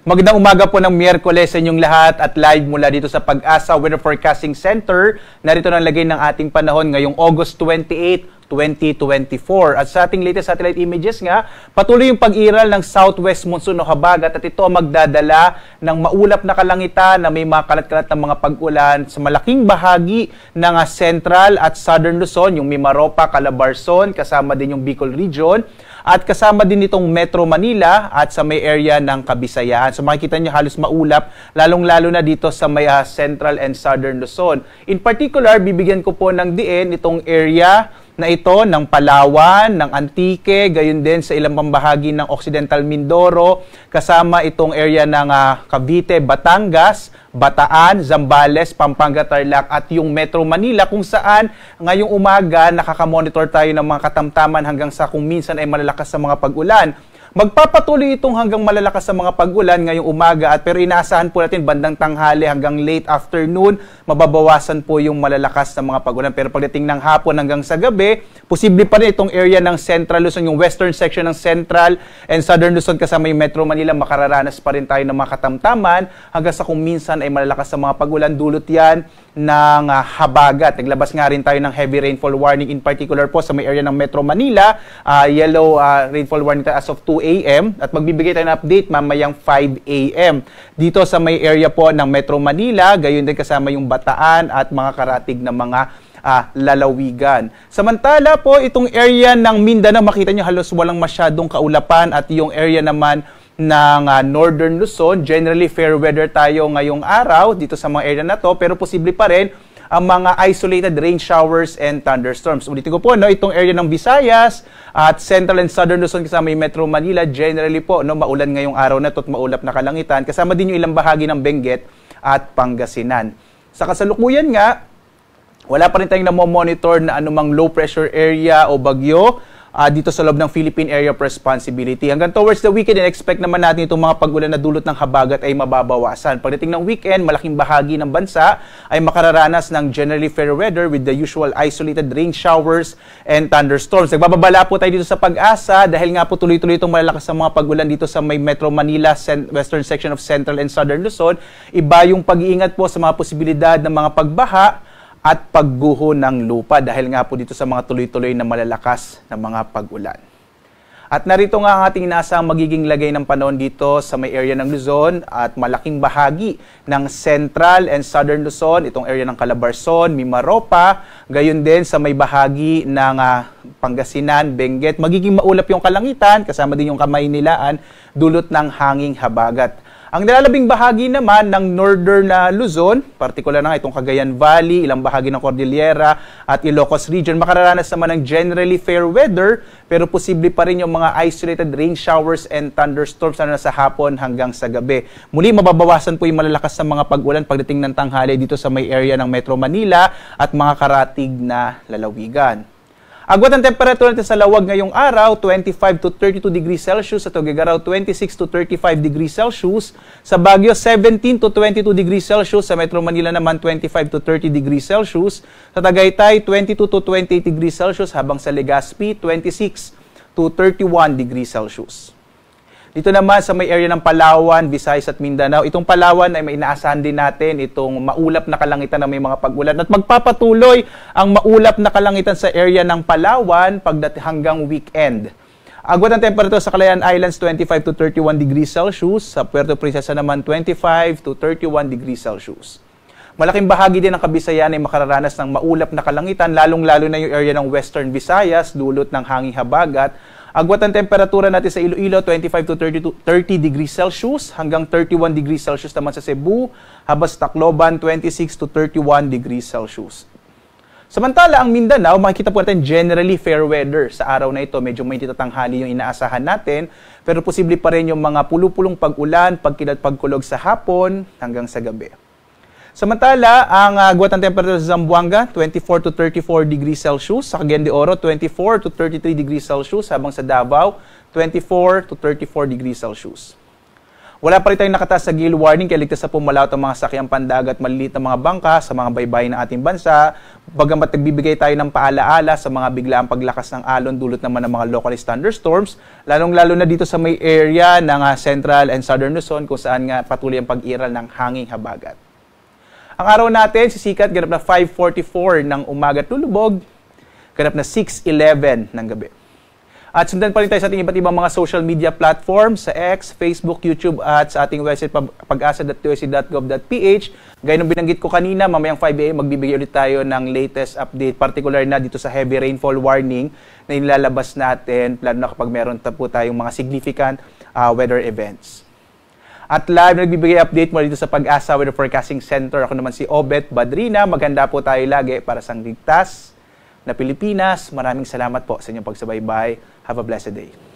Magandang umaga po ng Miyerkules sa inyong lahat at live mula dito sa Pag-asa Weather Forecasting Center. Narito na lagay ng ating panahon ngayong August 28, 2024. At sa ating latest satellite images nga, patuloy yung pag-iral ng southwest monsoon o habagat at ito magdadala ng maulap na kalangitan na may mga kalat-kalat ng mga pag-ulan sa malaking bahagi ng central ah, at southern Luzon, yung Mimaropa, Calabarzon, kasama din yung Bicol Region at kasama din itong Metro Manila at sa may area ng Kabisayaan. So makikita niyo halos maulap, lalong-lalo na dito sa may uh, Central and Southern Luzon. In particular, bibigyan ko po ng diin itong area na ito ng Palawan, ng Antique, gayon din sa ilang pambahagi ng Occidental Mindoro, kasama itong area ng uh, Cavite, Batangas, Bataan, Zambales, Pampanga, Tarlac at yung Metro Manila kung saan ngayong umaga nakakamonitor tayo ng mga katamtaman hanggang sa kung minsan ay malalakas sa mga pag-ulan Magpapatuloy itong hanggang malalakas sa mga pag-ulan ngayong umaga at pero inaasahan po natin bandang tanghali hanggang late afternoon, mababawasan po yung malalakas na mga pag-ulan. Pero pagdating ng hapon hanggang sa gabi, posible pa rin itong area ng Central Luzon, yung western section ng Central and Southern Luzon kasama yung Metro Manila, makararanas pa rin tayo ng mga katamtaman hanggang sa kung minsan ay malalakas sa mga pag-ulan. Dulot yan ng uh, habagat. Naglabas nga rin tayo ng heavy rainfall warning in particular po sa may area ng Metro Manila. Uh, yellow uh, rainfall warning as of 2 a.m. at magbibigay tayo ng update mamayang 5 a.m. Dito sa may area po ng Metro Manila, gayon din kasama yung Bataan at mga karatig ng mga ah, lalawigan. Samantala po, itong area ng Mindanao, makita nyo halos walang masyadong kaulapan at yung area naman ng uh, Northern Luzon, generally fair weather tayo ngayong araw dito sa mga area na to, pero posible pa rin ang mga isolated rain showers and thunderstorms. Ulitin ko po, no, itong area ng Visayas at Central and Southern Luzon kasama yung Metro Manila, generally po, no, maulan ngayong araw na to at maulap na kalangitan. Kasama din yung ilang bahagi ng Benguet at Pangasinan. Sa kasalukuyan nga, wala pa rin tayong namomonitor na anumang low pressure area o bagyo uh, dito sa loob ng Philippine Area of Responsibility. Hanggang towards the weekend, expect naman natin itong mga pagulan na dulot ng habagat ay mababawasan. Pagdating ng weekend, malaking bahagi ng bansa ay makararanas ng generally fair weather with the usual isolated rain showers and thunderstorms. Nagbababala po tayo dito sa pag-asa dahil nga po tuloy-tuloy itong malalakas sa mga pagulan dito sa may Metro Manila, western section of Central and Southern Luzon. Iba yung pag-iingat po sa mga posibilidad ng mga pagbaha at pagguho ng lupa dahil nga po dito sa mga tuloy-tuloy na malalakas na mga pag-ulan. At narito nga ang ating nasa magiging lagay ng panahon dito sa may area ng Luzon at malaking bahagi ng Central and Southern Luzon, itong area ng Calabarzon, Mimaropa, gayon din sa may bahagi ng uh, Pangasinan, Benguet. Magiging maulap yung kalangitan, kasama din yung kamay nilaan dulot ng hanging habagat. Ang nalalabing bahagi naman ng northern na ah, Luzon, partikular na itong Cagayan Valley, ilang bahagi ng Cordillera at Ilocos Region, makararanas naman ng generally fair weather pero posible pa rin yung mga isolated rain showers and thunderstorms ano na sa hapon hanggang sa gabi. Muli, mababawasan po yung malalakas na mga pag-ulan pagdating ng tanghali dito sa may area ng Metro Manila at mga karatig na lalawigan. Agwat ang temperatura natin sa lawag ngayong araw, 25 to 32 degrees Celsius. Sa Tugigaraw, 26 to 35 degrees Celsius. Sa Baguio, 17 to 22 degrees Celsius. Sa Metro Manila naman, 25 to 30 degrees Celsius. Sa Tagaytay, 22 to 28 degrees Celsius. Habang sa Legazpi, 26 to 31 degrees Celsius. Dito naman sa may area ng Palawan, Visayas at Mindanao, itong Palawan ay may inaasahan din natin itong maulap na kalangitan na may mga pag-ulan. At magpapatuloy ang maulap na kalangitan sa area ng Palawan pagdating hanggang weekend. Agwat ang temperatura sa Calayan Islands 25 to 31 degrees Celsius, sa Puerto Princesa naman 25 to 31 degrees Celsius. Malaking bahagi din ng Kabisayan ay makararanas ng maulap na kalangitan, lalong-lalo na yung area ng Western Visayas, dulot ng hangin habagat, Agwat ang temperatura natin sa Iloilo, 25 to 32, 30 degrees Celsius hanggang 31 degrees Celsius naman sa Cebu, habang sa Tacloban, 26 to 31 degrees Celsius. Samantala, ang Mindanao, makikita po natin generally fair weather sa araw na ito. Medyo may tanghali yung inaasahan natin, pero posible pa rin yung mga pulupulong pag-ulan, pagkilat pagkulog sa hapon hanggang sa gabi. Samantala, ang uh, ah, agwat ng temperature sa Zamboanga, 24 to 34 degrees Celsius. Sa Cagayan de Oro, 24 to 33 degrees Celsius. Habang sa Davao, 24 to 34 degrees Celsius. Wala pa rin tayong nakataas sa gale warning kaya ligtas sa pumalaw ang mga sakyang pandagat, maliliit na mga bangka sa mga baybayin ng ating bansa. Bagamat nagbibigay tayo ng paalaala sa mga biglaang paglakas ng alon dulot naman ng mga localized thunderstorms, lalong-lalo na dito sa may area ng uh, Central and Southern Luzon kung saan nga patuloy ang pag-iral ng hanging habagat. Ang araw natin, sisikat ganap na 5.44 ng umaga tulubog, ganap na 6.11 ng gabi. At sundan pa rin tayo sa ating iba't ibang mga social media platforms sa X, Facebook, YouTube at sa ating website pag-asa.tuc.gov.ph. Gaya ng binanggit ko kanina, mamayang 5am magbibigay ulit tayo ng latest update, particular na dito sa heavy rainfall warning na inilalabas natin, lalo na kapag meron ta po tayong mga significant uh, weather events. At live nagbibigay update mula dito sa Pag-asa Weather Forecasting Center. Ako naman si Obet Badrina. Maghanda po tayo lagi para sa ligtas na Pilipinas. Maraming salamat po sa inyong pagsabay-bay. Have a blessed day.